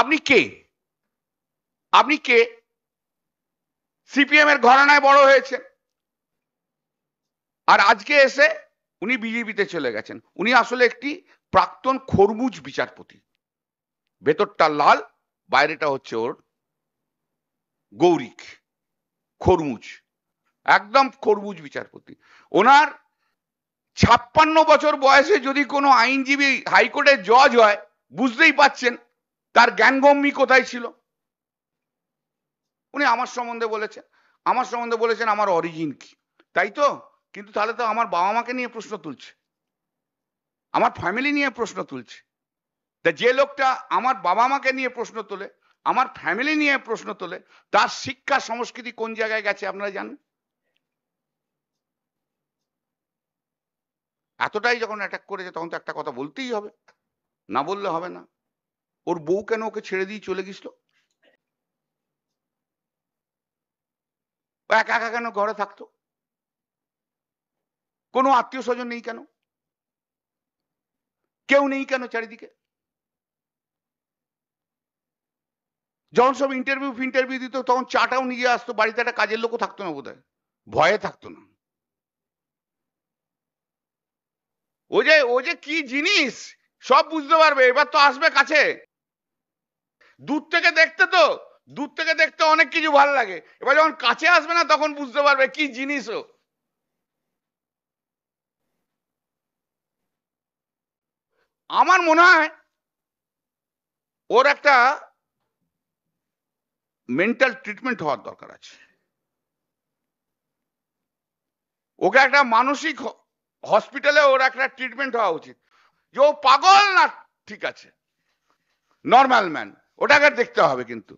আপনি কে আপনি কে সিপিএম এর ঘরানায় বড় হয়েছে আর আজকে এসে উনি বিজেপিতে চলে গেছেন উনি আসলে একটি প্রাক্তন খরমুজ বিচারপতি ভেতরটা লাল বাইরেটা হচ্ছে ওর গৌরিক খরমুজ একদম খরমুজ বিচারপতি ওনার ছাপ্পান্ন বছর বয়সে যদি কোনো আইনজীবী হাইকোর্টের জজ হয় বুঝতেই পাচ্ছেন তার জ্ঞানগম্যী কোথায় ছিল উনি আমার সম্বন্ধে বলেছেন আমার সম্বন্ধে বলেছেন আমার অরিজিন কি তাই তো কিন্তু তাহলে তো আমার বাবা মাকে নিয়ে প্রশ্ন তুলছে আমার ফ্যামিলি নিয়ে প্রশ্ন তুলছে তা যে লোকটা আমার বাবা মাকে নিয়ে প্রশ্ন তোলে আমার ফ্যামিলি নিয়ে প্রশ্ন তোলে তার শিক্ষা সংস্কৃতি কোন জায়গায় গেছে আপনারা জানেন এতটাই যখন অ্যাটাক করেছে তখন তো একটা কথা বলতেই হবে না বললে হবে না ওর বউ কেন ওকে ছেড়ে দিয়ে চলে গেছিল একা একা কেন ঘরে থাকতো কোনো আত্মীয় স্বজন নেই কেন কেউ নেই কেন চারিদিকে যখন সব ইন্টারভিউ ফিন্টারভিউ দিত তখন চাটাও নিয়ে আসতো বাড়িতে একটা কাজের লোকও থাকতো না বোধহয় ভয়ে থাকতো না ও যে ও যে কি জিনিস সব বুঝতে পারবে এবার তো আসবে কাছে দূর থেকে দেখতে তো দূর থেকে দেখতে অনেক কিছু ভালো লাগে এবার যখন কাছে আসবে না তখন বুঝতে পারবে কি জিনিসও আমার মনে হয় ওর একটা মেন্টাল ট্রিটমেন্ট হওয়ার দরকার আছে ওকে একটা মানসিক হসপিটালে ওর একটা ট্রিটমেন্ট হওয়া উচিত যে ও পাগল না ঠিক আছে নর্মাল ম্যান ওটাকে দেখতে হবে কিন্তু